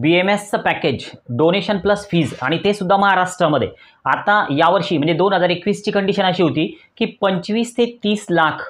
बी M एसचं package donation plus fees आणि ते सुद्धा महाराष्ट्रामध्ये आता यावर्षी म्हणजे दोन हजार एकवीसची कंडिशन अशी होती की पंचवीस ते तीस लाख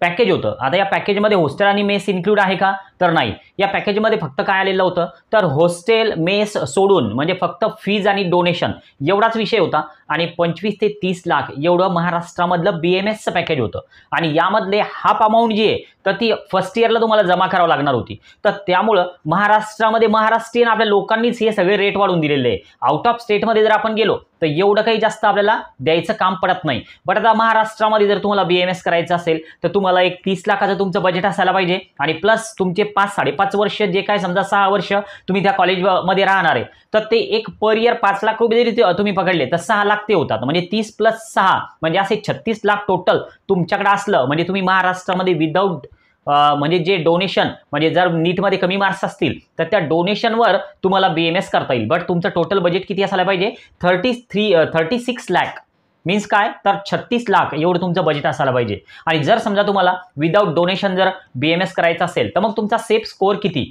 पॅकेज होतं आता या पॅकेजमध्ये हॉस्टेल आणि मेस इन्क्लूड आहे का तर नाही या पॅकेजमध्ये फक्त काय आलेलं होतं तर हॉस्टेल मेस सोडून म्हणजे फक्त फीज आणि डोनेशन एवढाच विषय होता आणि पंचवीस ते तीस लाख एवढं महाराष्ट्रामधलं बी एम एसचं पॅकेज होतं आणि यामधले हाफ अमाऊंट जी आहे तर ती फर्स्ट इयरला तुम्हाला जमा करावं लागणार होती तर त्यामुळं महाराष्ट्रामध्ये महाराष्ट्रीयन आपल्या लोकांनीच हे सगळे रेट वाढून दिलेले आहे आउट ऑफ स्टेटमध्ये जर आपण गेलो तर एवढं काही जास्त आपल्याला द्यायचं काम पडत नाही बट आता महाराष्ट्रामध्ये जर तुम्हाला बी एम एस करायचं असेल तर तुम्हाला एक तीस लाखाचं तुमचं बजेट असायला पाहिजे आणि प्लस तुमचे पाच साडेपाच वर्ष जे काय समजा सहा वर्ष तुम्ही त्या कॉलेजमध्ये राहणार आहे तर ते एक पर इयर पाच लाख रुपये जरी तुम्ही पकडले तर सहा लाख ते होतात म्हणजे तीस प्लस सहा म्हणजे असे छत्तीस लाख टोटल तुमच्याकडे असलं म्हणजे तुम्ही महाराष्ट्रामध्ये विदाऊट म्हणजे जे डोनेशन म्हणजे जर नीटमध्ये कमी मार्क्स असतील तर त्या डोनेशनवर तुम्हाला बी एम एस करता येईल बट तुमचं टोटल बजेट किती असायला पाहिजे thirty three thirty six lakh means काय तर छत्तीस लाख एवढं तुमचं बजेट असायला पाहिजे आणि जर समजा तुम्हाला विदाऊट डोनेशन जर बी एम एस करायचं असेल तर मग तुमचा सेफ स्कोअर किती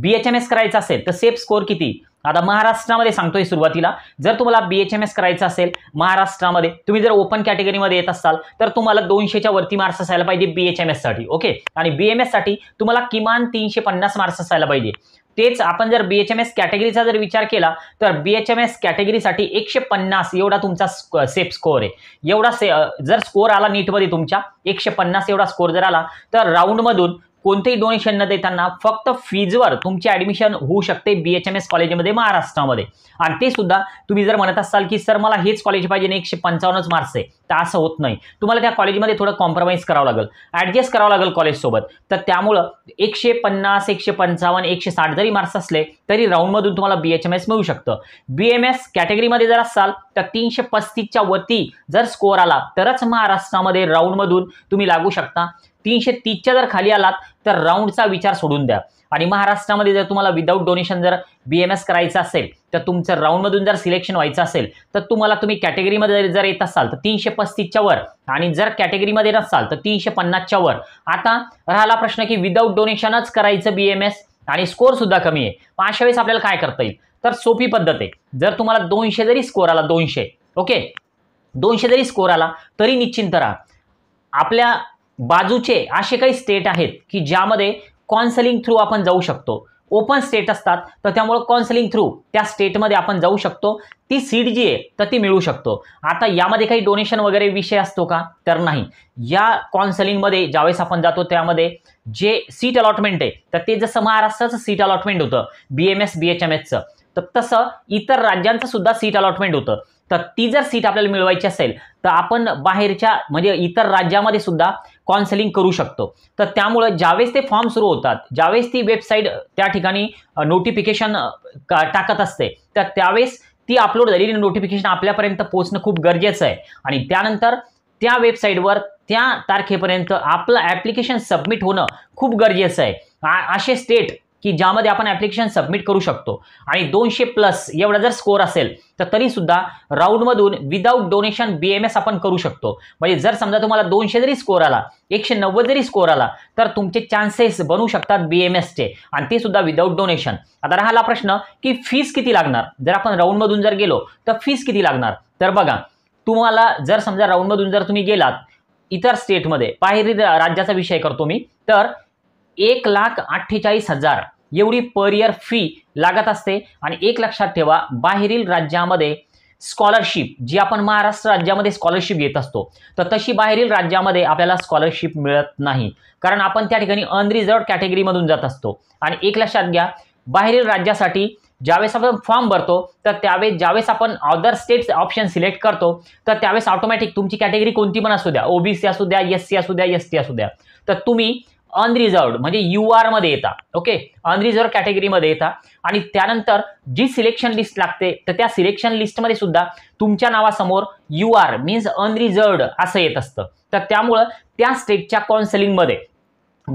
बी एच एम एस करायचा असेल तर सेफ स्कोअर किती आता महाराष्ट्रामध्ये सांगतोय सुरुवातीला जर तुम्हाला बीएचएमएस करायचं असेल महाराष्ट्रामध्ये तुम्ही जर ओपन कॅटेगरीमध्ये येत असाल तर तुम्हाला दोनशेच्या वरती मार्क्स असायला पाहिजे बी एच एम ओके आणि बी एम तुम्हाला किमान तीनशे पन्नास मार्क्स असायला पाहिजे तेच आपण जर बीएचएमएस कॅटेगरीचा जर विचार केला तर बी एच एम एस कॅटेगरीसाठी एकशे पन्नास एवढा तुमचा सेफ स्कोअर आहे एवढा से जर स्कोअर आला नीटमध्ये तुमच्या एकशे पन्नास एवढा स्कोअर जर आला तर राऊंडमधून कोणतेही डोनेशन न देताना फक्त फीजवर तुमची ऍडमिशन होऊ शकते बी एच एम एस कॉलेजमध्ये महाराष्ट्रामध्ये आणि ते सुद्धा तुम्ही जर म्हणत असाल की सर मला हेच कॉलेज पाहिजे एकशे पंचावन्नच मार्क्स आहे असं होत नाही तुम्हाला त्या कॉलेजमध्ये थोडं कॉम्प्रोमाइज करावं लागेल ॲडजस्ट करावं लागेल कॉलेजसोबत तर त्यामुळं एकशे पन्नास एकशे पंचावन्न एकशे साठ जरी मार्क्स असले तरी राऊंडमधून तुम्हाला बी एच एम एस मिळू शकतं बी एम एस कॅटेगरीमध्ये जर असाल तर तीनशे पस्तीसच्या वरती जर स्कोअर आला तरच महाराष्ट्रामध्ये राऊंडमधून तुम्ही लागू शकता तीनशे तीसच्या जर खाली आलात तर राऊंडचा विचार सोडून द्या आणि महाराष्ट्रामध्ये जर तुम्हाला विदाऊट डोनेशन जर बी एम एस करायचं असेल तर तुमचं राऊंडमधून जर सिलेक्शन व्हायचं असेल तर तुम्हाला तुम्ही कॅटेगरीमध्ये जर येत असाल तर तीनशे पस्तीसच्या वर आणि जर कॅटेगरीमध्ये नसाल तर तीनशे पन्नासच्या वर आता राहिला प्रश्न की विदाऊट डोनेशनच करायचं बी एम एस आणि स्कोर सुद्धा कमी आहे मग अशा वेळेस आपल्याला काय करता येईल तर सोपी पद्धत आहे जर तुम्हाला दोनशे जरी स्कोअर आला दोनशे ओके दोनशे जरी स्कोर आला तरी निश्चिंत राहा आपल्या बाजूचे असे काही स्टेट आहेत की ज्यामध्ये कॉन्सलिंग थ्रू आपण जाऊ शकतो ओपन स्टेट असतात तर त्यामुळं कॉन्सलिंग थ्रू त्या स्टेटमध्ये आपण जाऊ शकतो ती सीट जी आहे तर ती मिळू शकतो आता यामध्ये काही डोनेशन वगैरे विषय असतो का तर नाही या कॉन्सलिंगमध्ये ज्यावेळेस आपण जातो त्यामध्ये जे सीट अलॉटमेंट आहे तर ते जसं महाराष्ट्राचं सीट अलॉटमेंट होतं B M S B H M एसचं तर तसं इतर राज्यांचं सुद्धा सीट अलॉटमेंट होतं तर ती जर सीट आपल्याला मिळवायची असेल तर आपण बाहेरच्या म्हणजे इतर राज्यामध्ये सुद्धा कॉन्सलिंग करू शकतो तर त्यामुळं ज्यावेळेस ते फॉर्म सुरू होतात ज्यावेळेस ती वेबसाईट त्या ठिकाणी नोटिफिकेशन टाकत असते तर त्यावेळेस ती अपलोड झालेली नोटिफिकेशन आपल्यापर्यंत पोहोचणं खूप गरजेचं आहे आणि त्यानंतर त्या वेबसाईटवर त्या तारखेपर्यंत आपलं ॲप्लिकेशन सबमिट होणं खूप गरजेचं आहे असे स्टेट की ज्यामध्ये आपण ऍप्लिकेशन सबमिट करू शकतो आणि दोनशे प्लस एवढा जर स्कोर असेल तर तरी सुद्धा राऊंडमधून without donation B M S आपण करू शकतो म्हणजे जर समजा तुम्हाला दोनशे जरी स्कोर आला एकशे नव्वद जरी स्कोअर आला तर तुमचे चान्सेस बनू शकतात बी एम एसचे आणि ते सुद्धा विदाऊट डोनेशन आता राहिला प्रश्न की फीस किती लागणार जर आपण राऊंडमधून जर गेलो तर फीस किती लागणार तर बघा तुम्हाला जर समजा राऊंडमधून जर तुम्ही गेलात इतर स्टेटमध्ये बाहेरील राज्याचा विषय करतो मी तर एक लाख अठ्ठेचाळीस हजार एवढी पर इयर फी लागत असते आणि एक लक्षात ठेवा बाहेरील राज्यामध्ये स्कॉलरशिप जी आपण महाराष्ट्र राज्यामध्ये स्कॉलरशिप घेत असतो तर तशी बाहेरील राज्यामध्ये आपल्याला स्कॉलरशिप मिळत नाही कारण आपण त्या ठिकाणी अनरिझर्व कॅटेगरीमधून जात असतो आणि एक लक्षात घ्या बाहेरील राज्यासाठी ज्यावेळेस आपण फॉर्म भरतो तर त्यावेळेस ज्यावेळेस आपण अदर स्टेट्स ऑप्शन सिलेक्ट करतो तर त्यावेळेस ऑटोमॅटिक तुमची कॅटेगरी कोणती पण असू द्या ओबीसी असू द्या एस सी असू द्या एस टी असू द्या तर तुम्ही अनरिझर्वड म्हणजे यू आर मध्ये येता ओके अनरिझर्व कॅटेगरीमध्ये येता आणि त्यानंतर जी सिलेक्शन लिस्ट लागते तर त्या सिलेक्शन लिस्टमध्ये सुद्धा तुमच्या नावासमोर यू आर मीन्स अनरिझर्व्ड असं येत असतं तर त्यामुळं त्या स्टेटच्या काउन्सिलिंगमध्ये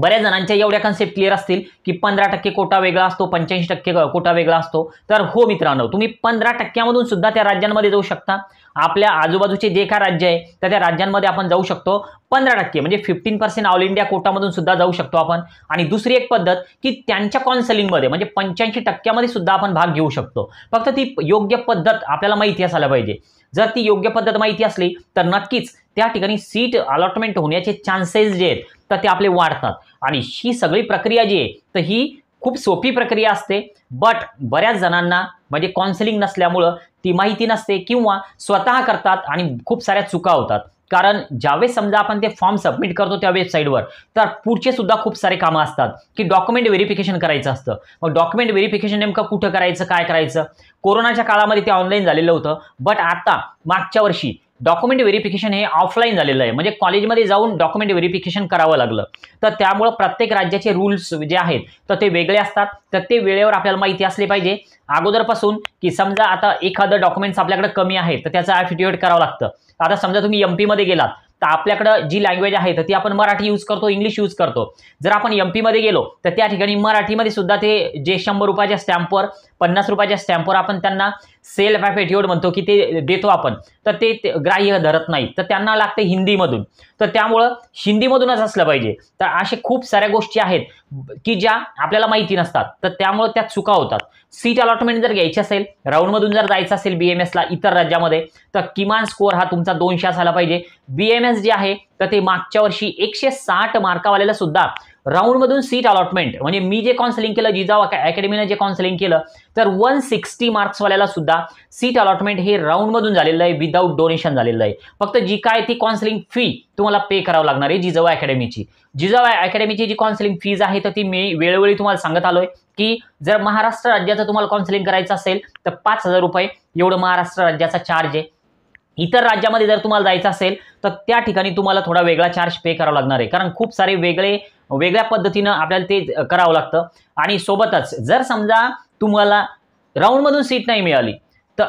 बऱ्याच जणांच्या एवढ्या कन्सेप्ट क्लिअर असतील की पंधरा टक्के कोटा वेगळा असतो पंच्याऐंशी टक्के कोटा वेगळा असतो तर हो मित्रांनो तुम्ही पंधरा टक्क्यामधून सुद्धा त्या राज्यांमध्ये जाऊ शकता आपल्या आजूबाजूचे जे काय राज्य आहे तर त्या राज्यांमध्ये आपण जाऊ शकतो पंधरा टक्के म्हणजे फिफ्टीन पर्सेंट ऑल इंडिया कोटामधून सुद्धा जाऊ शकतो आपण आणि दुसरी एक पद्धत की त्यांच्या कॉन्सलिंगमध्ये म्हणजे पंच्याऐंशी टक्क्यामध्ये सुद्धा आपण भाग घेऊ शकतो फक्त ती योग्य पद्धत आपल्याला माहिती असायला पाहिजे जर ती योग्य पद्धत माहिती असली तर नक्कीच त्या ठिकाणी सीट अलॉटमेंट होण्याचे चान्सेस जे आहेत तर ते आपले वाढतात आणि ही सगळी प्रक्रिया जी आहे तर ही खूप सोपी प्रक्रिया असते बट बऱ्याच जणांना म्हणजे काउन्सिलिंग नसल्यामुळं ती माहिती नसते किंवा स्वतः करतात आणि खूप साऱ्या चुका होतात कारण ज्यावेळेस समजा आपण ते फॉर्म सबमिट करतो त्या वेबसाईटवर तर पुढचे सुद्धा खूप सारे कामं असतात की डॉक्युमेंट व्हेरिफिकेशन करायचं असतं मग डॉक्युमेंट व्हेरिफिकेशन नेमकं कुठं करायचं काय करायचं कोरोनाच्या काळामध्ये ते ऑनलाईन झालेलं होतं बट आता मागच्या वर्षी डॉक्युमेंट व्हेरिफिकेशन हे ऑफलाईन झालेलं आहे म्हणजे कॉलेजमध्ये जाऊन डॉक्युमेंट व्हेरिफिकेशन करावं लागलं तर त्यामुळं प्रत्येक राज्याचे रूल्स जे आहेत तर ते वेगळे असतात तर ते वेळेवर आपल्याला माहिती असले पाहिजे अगोदरपासून की समजा आता एखादं डॉक्युमेंट्स आपल्याकडे कमी आहे तर त्याचं ॲफिडेविट करावं लागतं आता समजा तुम्ही एम पीमध्ये गेलात तर आपल्याकडं जी लँग्वेज आहे तर ती आपण मराठी यूज करतो इंग्लिश यूज करतो जर आपण एम पीमध्ये गेलो तर त्या ठिकाणी मराठीमध्ये सुद्धा ते जे शंभर रुपयाच्या स्टॅम्पवर पन्नास रुपयाच्या स्टॅम्पवर आपण त्यांना सेल्फ ॲफेट्यूड म्हणतो की ते देतो आपण तर ते ग्राह्य धरत नाही तर त्यांना लागतं हिंदीमधून तर त्यामुळं हिंदीमधूनच असलं पाहिजे तर असे खूप साऱ्या गोष्टी आहेत की ज्या आपल्याला माहिती नसतात तर त्यामुळं त्या चुका होतात सीट अलॉटमेंट जर घ्यायची असेल राऊंडमधून जर जायचं असेल बी एम एसला इतर राज्यामध्ये तर किमान स्कोअर हा तुमचा दोनशे असायला पाहिजे बी एम एस जे आहे तर ते मागच्या वर्षी एकशे साठ मार्कावाल्याला सुद्धा मधून सीट अलॉटमेंट म्हणजे मी जे काउन्सिलिंग केलं जिजाऊ अकॅडमीनं जे काउन्सिलिंग केलं तर वन सिक्स्टी मार्क्सवाल्याला सुद्धा सीट अलॉटमेंट हे मधून झालेलं आहे विदाऊट डोनेशन झालेलं आहे फक्त जी काय ती काउन्सिलिंग फी तुम्हाला पे करावं लागणार आहे जिजाऊ अकॅडमीची जिजाऊ अकॅडमीची जी काउन्सिलिंग फीज आहे तर ती मी वेळोवेळी तुम्हाला सांगत आलोय की जर महाराष्ट्र राज्याचं तुम्हाला काउन्सिलिंग करायचं असेल तर पाच हजार रुपये एवढं महाराष्ट्र राज्याचा चार्ज आहे इतर राज्यामध्ये जर तुम्हाला जायचं असेल तर त्या ठिकाणी तुम्हाला थोडा वेगळा चार्ज पे करावा लागणार आहे कारण खूप सारे वेगळे वेगळ्या पद्धतीनं आपल्याला ते करावं लागतं आणि सोबतच जर समजा तुम्हाला राऊंडमधून सीट नाही मिळाली तर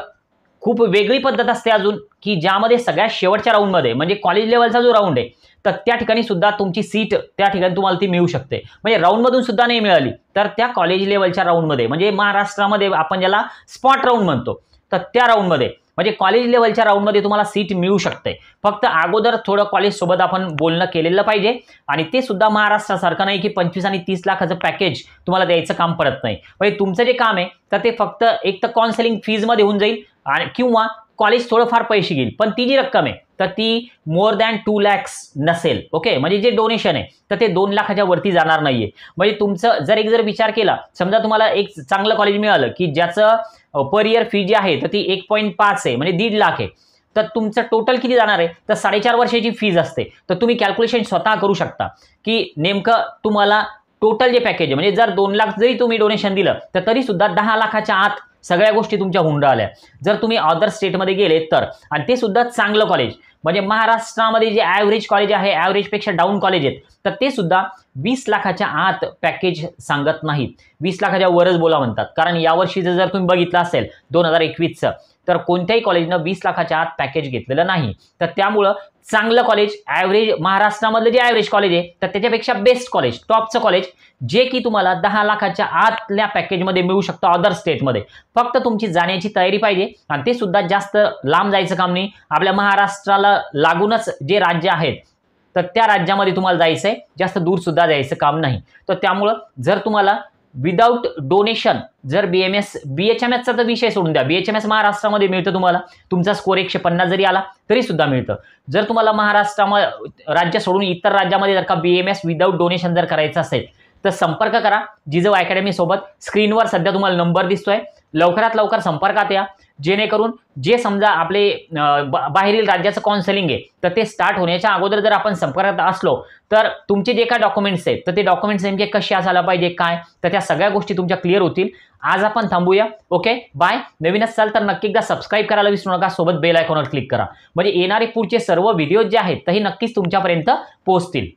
खूप वेगळी पद्धत असते अजून की ज्यामध्ये सगळ्यात शेवटच्या राऊंडमध्ये म्हणजे कॉलेज लेवलचा जो राऊंड आहे तर त्या ठिकाणी सुद्धा तुमची सीट त्या ठिकाणी तुम्हाला ती मिळू शकते म्हणजे राऊंडमधून सुद्धा नाही मिळाली तर त्या कॉलेज लेवलच्या राऊंडमध्ये म्हणजे महाराष्ट्रामध्ये आपण ज्याला स्पॉट राऊंड म्हणतो तर त्या राऊंडमध्ये म्हणजे कॉलेज लेवलच्या राऊंडमध्ये तुम्हाला सीट मिळू शकते फक्त अगोदर थोडं कॉलेजसोबत आपण बोलणं केलेलं पाहिजे आणि ते सुद्धा महाराष्ट्रासारखं नाही की पंचवीस आणि तीस लाखाचं पॅकेज तुम्हाला द्यायचं काम पडत नाही म्हणजे तुमचं जे काम आहे तर ते फक्त एक तर काउन्सिलिंग फीजमध्ये होऊन जाईल आणि किंवा कॉलेज थोडंफार पैसे घेईल पण ती जी रक्कम आहे तर ती मोर दॅन टू लॅक्स नसेल ओके म्हणजे जे डोनेशन आहे तर ते दोन लाखाच्या वरती जाणार नाहीये म्हणजे तुमचं जर एक जर विचार केला समजा तुम्हाला एक चांगलं कॉलेज मिळालं की ज्याचं पर इयर फी जी आहे तर ती एक पॉईंट पाच आहे म्हणजे दीड लाख आहे तर तुमचं टोटल किती जाणार आहे तर साडेचार वर्षाची फीज असते तर तुम्ही कॅल्क्युलेशन स्वतः करू शकता की नेमकं तुम्हाला टोटल जे पॅकेज आहे म्हणजे जर दोन लाख जरी तुम्ही डोनेशन दिलं तर तरी सुद्धा दहा लाखाच्या आत सगळ्या गोष्टी तुमच्या होऊन राहिल्या जर तुम्ही अदर स्टेटमध्ये गेले तर आणि ते सुद्धा चांगलं कॉलेज म्हणजे महाराष्ट्रामध्ये जे ॲव्हरेज कॉलेज आहे पेक्षा डाऊन कॉलेज आहेत तर ते सुद्धा वीस लाखाच्या आत पॅकेज सांगत नाहीत वीस लाखाच्या वरच बोला म्हणतात कारण यावर्षीचं जर तुम्ही बघितलं असेल दोन हजार एकवीसचं तर कोणत्याही कॉलेजनं वीस लाखाच्या आत पॅकेज घेतलेलं नाही तर त्यामुळं चांगलं कॉलेज ॲव्हरेज महाराष्ट्रामधलं जे ॲव्हरेज कॉलेज आहे तर त्याच्यापेक्षा बेस्ट कॉलेज टॉपचं कॉलेज जे की तुम्हाला दहा लाखाच्या आतल्या पॅकेजमध्ये मिळू शकतं अदर स्टेटमध्ये फक्त तुमची जाण्याची तयारी पाहिजे आणि ते सुद्धा जास्त लांब जायचं काम नाही आपल्या महाराष्ट्राला लागूनच जे राज्य आहेत तर त्या राज्यामध्ये तुम्हाला जायचं आहे जास्त दूरसुद्धा जायचं काम नाही तर त्यामुळं जर तुम्हाला विदाउट डोनेशन जर B M S B H M एसचा तर विषय सोडून द्या बी एच एम एस महाराष्ट्रामध्ये मिळतं तुम्हाला तुमचा स्कोर एकशे पन्नास जरी आला तरी सुद्धा मिळतं जर तुम्हाला महाराष्ट्रामध्ये राज्य सोडून इतर राज्यामध्ये जर का B M S without donation जर करायचं असेल तर संपर्क करा जिजव अकॅडमीसोबत स्क्रीनवर सध्या तुम्हाला नंबर दिसतोय लवकरात लवकर संपर्कात या जेणेकरून जे समजा आपले बाहेरील राज्याचं काउन्सलिंग आहे तर ते स्टार्ट होण्याच्या अगोदर जर आपण संपर्कात असलो तर तुमचे जे काय डॉक्युमेंट्स आहेत तर ते डॉक्युमेंट्स नेमके कसे असायला पाहिजे काय तर त्या सगळ्या गोष्टी तुमच्या क्लिअर होतील आज आपण थांबूया ओके बाय नवीन असाल तर नक्की एकदा सबस्क्राईब करायला विसरू नका सोबत बेल आयकॉनवर क्लिक करा म्हणजे येणारे पुढचे सर्व व्हिडिओज जे आहेत तर नक्कीच तुमच्यापर्यंत पोहोचतील